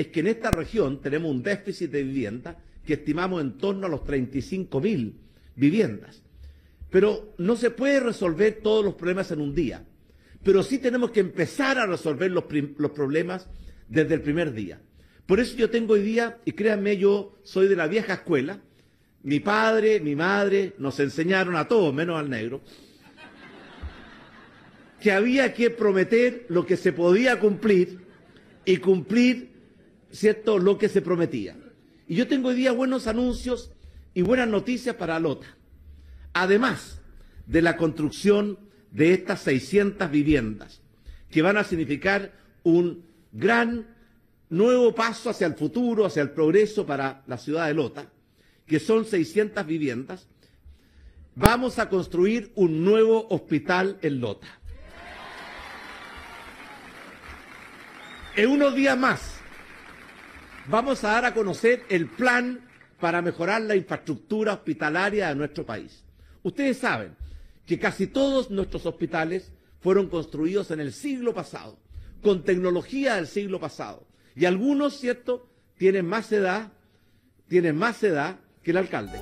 es que en esta región tenemos un déficit de vivienda que estimamos en torno a los mil viviendas. Pero no se puede resolver todos los problemas en un día, pero sí tenemos que empezar a resolver los, los problemas desde el primer día. Por eso yo tengo hoy día, y créanme, yo soy de la vieja escuela, mi padre, mi madre, nos enseñaron a todos, menos al negro, que había que prometer lo que se podía cumplir y cumplir ¿cierto? Lo que se prometía. Y yo tengo hoy día buenos anuncios y buenas noticias para Lota Además de la construcción de estas 600 viviendas, que van a significar un gran nuevo paso hacia el futuro, hacia el progreso para la ciudad de Lota, que son 600 viviendas, vamos a construir un nuevo hospital en Lota. En unos días más vamos a dar a conocer el plan para mejorar la infraestructura hospitalaria de nuestro país. Ustedes saben que casi todos nuestros hospitales fueron construidos en el siglo pasado, con tecnología del siglo pasado. Y algunos, ¿cierto?, tienen más edad, tienen más edad que el alcalde.